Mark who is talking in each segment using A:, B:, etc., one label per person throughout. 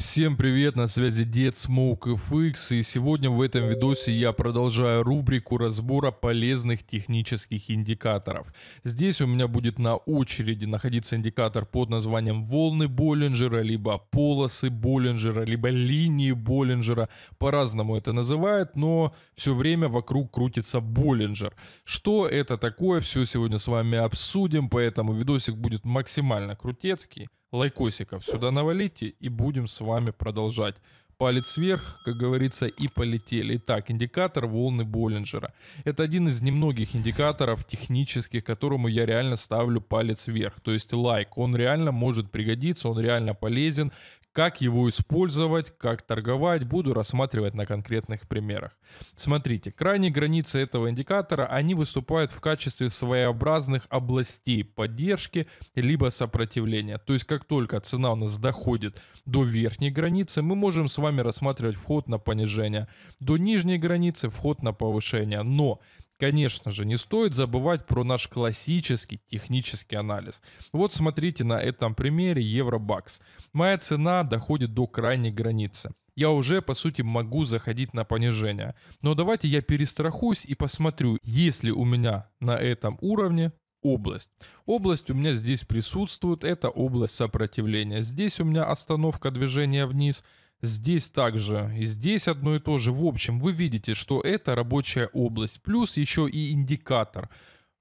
A: Всем привет, на связи Дед Смоук FX, и сегодня в этом видосе я продолжаю рубрику разбора полезных технических индикаторов. Здесь у меня будет на очереди находиться индикатор под названием волны Боллинджера, либо полосы Боллинджера, либо линии Боллинджера, по-разному это называют, но все время вокруг крутится Боллинджер. Что это такое, все сегодня с вами обсудим, поэтому видосик будет максимально крутецкий лайкосиков сюда навалите и будем с вами продолжать. Палец вверх, как говорится, и полетели. Итак, индикатор волны Боллинджера. Это один из немногих индикаторов технических, которому я реально ставлю палец вверх. То есть лайк. Он реально может пригодиться, он реально полезен как его использовать, как торговать, буду рассматривать на конкретных примерах. Смотрите, крайние границы этого индикатора, они выступают в качестве своеобразных областей поддержки либо сопротивления. То есть как только цена у нас доходит до верхней границы, мы можем с вами рассматривать вход на понижение, до нижней границы вход на повышение. Но Конечно же, не стоит забывать про наш классический технический анализ. Вот смотрите на этом примере Евробакс. Моя цена доходит до крайней границы я уже, по сути, могу заходить на понижение. Но давайте я перестрахуюсь и посмотрю, есть ли у меня на этом уровне область. Область у меня здесь присутствует, это область сопротивления. Здесь у меня остановка движения вниз – Здесь также, и здесь одно и то же. В общем, вы видите, что это рабочая область, плюс еще и индикатор.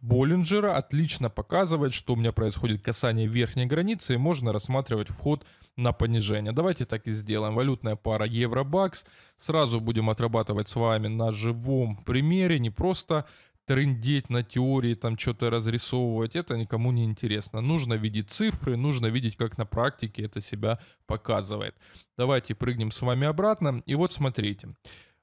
A: Боллинджера отлично показывает, что у меня происходит касание верхней границы, и можно рассматривать вход на понижение. Давайте так и сделаем. Валютная пара евро-бакс. Сразу будем отрабатывать с вами на живом примере, не просто Трендеть на теории, там что-то разрисовывать, это никому не интересно. Нужно видеть цифры, нужно видеть, как на практике это себя показывает. Давайте прыгнем с вами обратно. И вот Смотрите.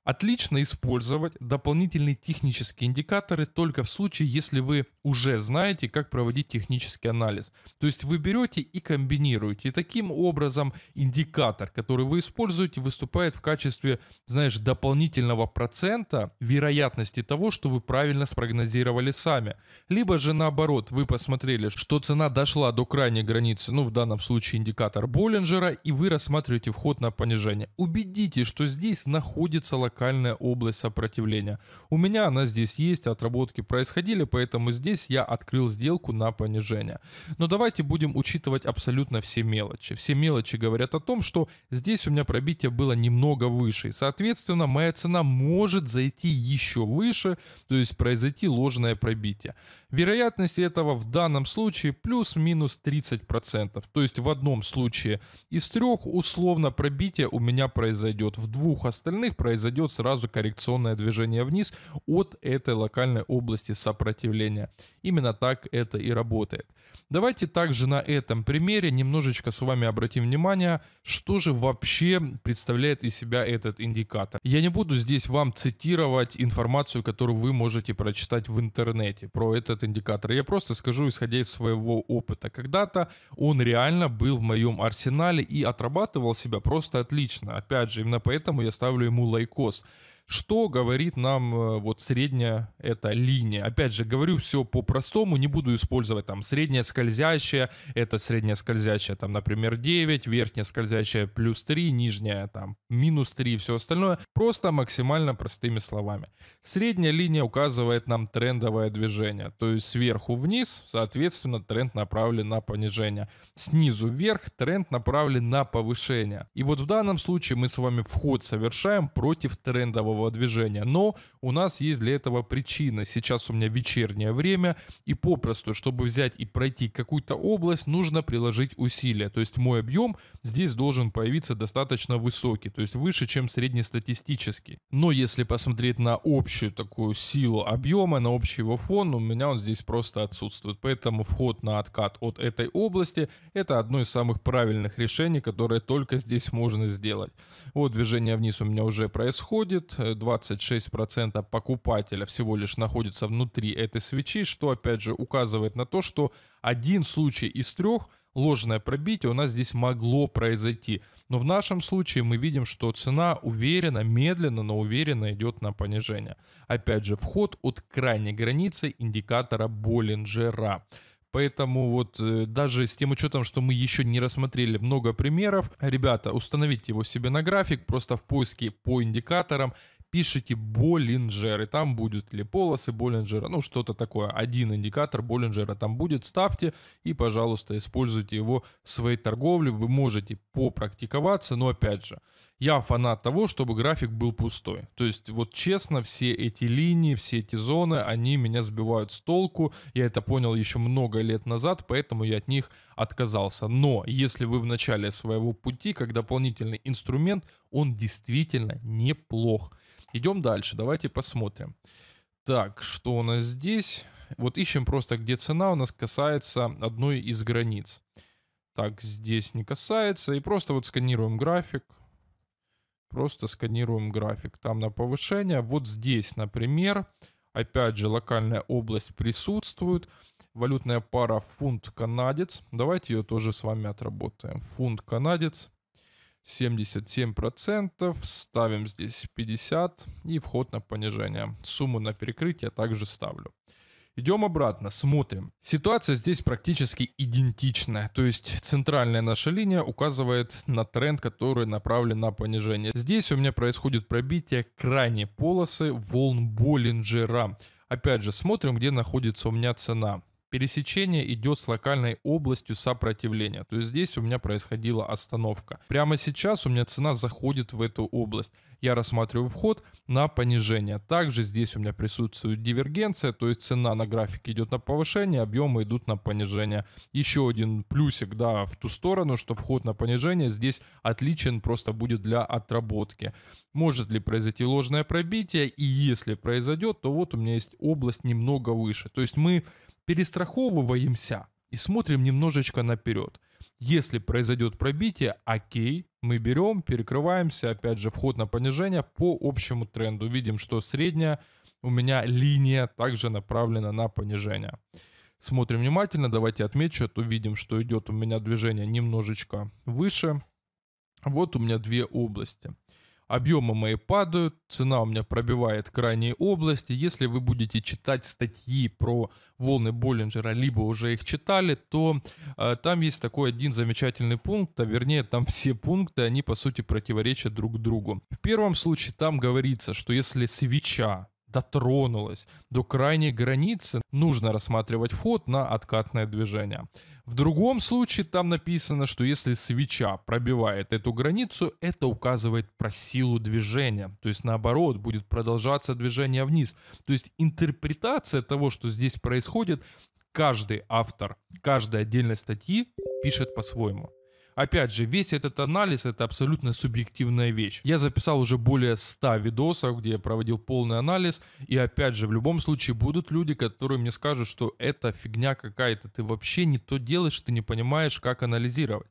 A: Отлично использовать дополнительные технические индикаторы только в случае, если вы уже знаете, как проводить технический анализ. То есть вы берете и комбинируете. И таким образом индикатор, который вы используете, выступает в качестве, знаешь, дополнительного процента вероятности того, что вы правильно спрогнозировали сами. Либо же наоборот, вы посмотрели, что цена дошла до крайней границы, ну в данном случае индикатор Боллинджера, и вы рассматриваете вход на понижение. Убедитесь, что здесь находится локальная локальная область сопротивления. У меня она здесь есть, отработки происходили, поэтому здесь я открыл сделку на понижение. Но давайте будем учитывать абсолютно все мелочи. Все мелочи говорят о том, что здесь у меня пробитие было немного выше, и, соответственно, моя цена может зайти еще выше, то есть произойти ложное пробитие. Вероятность этого в данном случае плюс-минус 30%, то есть в одном случае из трех условно пробитие у меня произойдет, в двух остальных произойдет идет сразу коррекционное движение вниз от этой локальной области сопротивления. Именно так это и работает. Давайте также на этом примере немножечко с вами обратим внимание, что же вообще представляет из себя этот индикатор. Я не буду здесь вам цитировать информацию, которую вы можете прочитать в интернете про этот индикатор. Я просто скажу, исходя из своего опыта. Когда-то он реально был в моем арсенале и отрабатывал себя просто отлично. Опять же, именно поэтому я ставлю ему лайкос House Что говорит нам э, вот средняя эта линия? Опять же, говорю все по-простому, не буду использовать там средняя скользящая, это средняя скользящая там, например, 9, верхняя скользящая плюс 3, нижняя там минус 3 и все остальное. Просто максимально простыми словами. Средняя линия указывает нам трендовое движение, то есть сверху вниз, соответственно, тренд направлен на понижение. Снизу вверх тренд направлен на повышение. И вот в данном случае мы с вами вход совершаем против трендового кровавого движения. Но у нас есть для этого причина. Сейчас у меня вечернее время, и попросту, чтобы взять и пройти какую-то область, нужно приложить усилия. То есть мой объем здесь должен появиться достаточно высокий, то есть выше, чем среднестатистический. Но если посмотреть на общую такую силу объема, на общий его фон, у меня он здесь просто отсутствует. Поэтому вход на откат от этой области — это одно из самых правильных решений, которое только здесь можно сделать. Вот движение вниз у меня уже происходит. 26% покупателя всего лишь находится внутри этой свечи, что опять же указывает на то, что один случай из трех ложное пробитие у нас здесь могло произойти. Но в нашем случае мы видим, что цена уверенно, медленно, но уверенно идет на понижение. Опять же, вход от крайней границы индикатора Боллинджера. Поэтому вот э, даже с тем учетом, что мы еще не рассмотрели много примеров, ребята, установите его себе на график, просто в поиске по индикаторам, пишите Боллинджер, и там будет ли полосы Боллинджера, ну что-то такое, один индикатор Боллинджера там будет, ставьте и, пожалуйста, используйте его в своей торговле, вы можете попрактиковаться, но опять же, я фанат того, чтобы график был пустой. То есть, вот честно, все эти линии, все эти зоны, они меня сбивают с толку. Я это понял еще много лет назад, поэтому я от них отказался. Но если вы в начале своего пути, как дополнительный инструмент, он действительно неплох. Идем дальше, давайте посмотрим. Так, что у нас здесь? Вот ищем просто, где цена у нас касается одной из границ. Так, здесь не касается. И просто вот сканируем график. Просто сканируем график. Там на повышение. Вот здесь, например, опять же, локальная область присутствует. Валютная пара фунт-канадец. Давайте ее тоже с вами отработаем. Фунт-канадец. 77%, ставим здесь 50 и вход на понижение. Сумму на перекрытие также ставлю. Идем обратно, смотрим. Ситуация здесь практически идентичная, то есть центральная наша линия указывает на тренд, который направлен на понижение. Здесь у меня происходит пробитие крайней полосы волн Боллинджера. Опять же, смотрим, где находится у меня цена. Пересечение идет с локальной областью сопротивления. То есть здесь у меня происходила остановка. Прямо сейчас у меня цена заходит в эту область. Я рассматриваю вход на понижение. Также здесь у меня присутствует дивергенция, то есть цена на графике идет на повышение, объемы идут на понижение. Еще один плюсик, да, в ту сторону, что вход на понижение здесь отличен просто будет для отработки. Может ли произойти ложное пробитие? И если произойдет, то вот у меня есть область немного выше. То есть мы перестраховываемся и смотрим немножечко наперед. Если произойдет пробитие, окей, мы берем, перекрываемся, опять же, вход на понижение по общему тренду. Видим, что средняя у меня линия также направлена на понижение. Смотрим внимательно, давайте отмечу, а то видим, что идет у меня движение немножечко выше. Вот у меня две области объемы мои падают, цена у меня пробивает крайние области. Если вы будете читать статьи про волны Боллинджера, либо уже их читали, то э, там есть такой один замечательный пункт, а вернее там все пункты, они по сути противоречат друг другу. В первом случае там говорится, что если свеча дотронулась до крайней границы, нужно рассматривать вход на откатное движение. В другом случае там написано, что если свеча пробивает эту границу, это указывает про силу движения. То есть наоборот, будет продолжаться движение вниз. То есть интерпретация того, что здесь происходит, каждый автор, каждая отдельная статьи пишет по-своему опять же, весь этот анализ — это абсолютно субъективная вещь. Я записал уже более 100 видосов, где я проводил полный анализ, и опять же, в любом случае будут люди, которые мне скажут, что это фигня какая-то, ты вообще не то делаешь, ты не понимаешь, как анализировать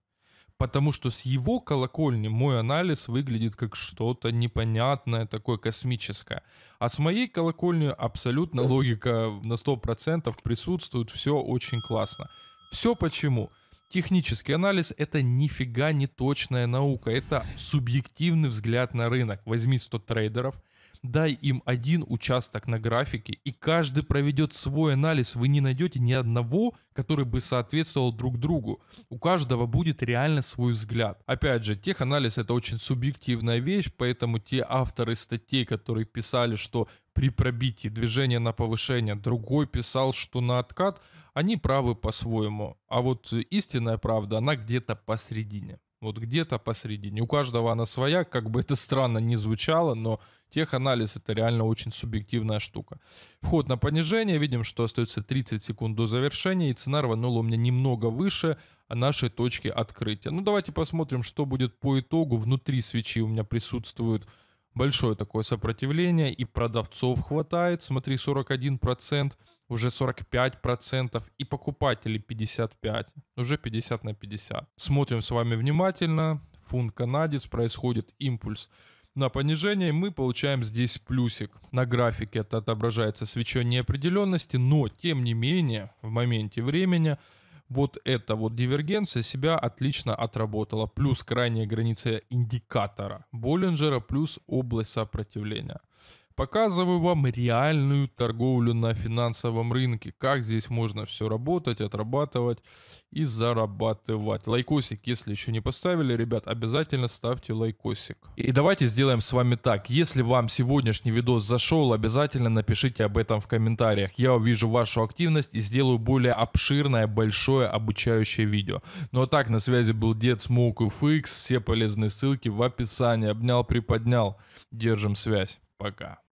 A: потому что с его колокольни мой анализ выглядит как что-то непонятное, такое космическое. А с моей колокольни абсолютно логика на 100% присутствует, все очень классно. Все почему? Технический анализ — это нифига не точная наука, это субъективный взгляд на рынок. Возьми 100 трейдеров, дай им один участок на графике, и каждый проведет свой анализ. Вы не найдете ни одного, который бы соответствовал друг другу. У каждого будет реально свой взгляд. Опять же, теханализ это очень субъективная вещь, поэтому те авторы статей, которые писали, что при пробитии движение на повышение, другой писал, что на откат, они правы по-своему, а вот истинная правда, она где-то посредине. Вот где-то посредине. У каждого она своя, как бы это странно не звучало, но теханализ это реально очень субъективная штука. Вход на понижение, видим, что остается 30 секунд до завершения, и цена рванула у меня немного выше нашей точки открытия. Ну давайте посмотрим, что будет по итогу. Внутри свечи у меня присутствуют большое такое сопротивление, и продавцов хватает, смотри, 41%, уже 45%, и покупателей 55%, уже 50 на 50. Смотрим с вами внимательно, фунт канадец, происходит импульс на понижение, мы получаем здесь плюсик. На графике это отображается свечение неопределенности, но тем не менее в моменте времени – вот эта вот дивергенция себя отлично отработала, плюс крайняя граница индикатора Боллинджера, плюс область сопротивления. Показываю вам реальную торговлю на финансовом рынке, как здесь можно все работать, отрабатывать и зарабатывать. Лайкосик, если еще не поставили, ребят, обязательно ставьте лайкосик. И давайте сделаем с вами так. Если вам сегодняшний видос зашел, обязательно напишите об этом в комментариях. Я увижу вашу активность и сделаю более обширное, большое обучающее видео. Ну а так, на связи был Дед Смоук и Фикс. Все полезные ссылки в описании. Обнял, приподнял. Держим связь пока.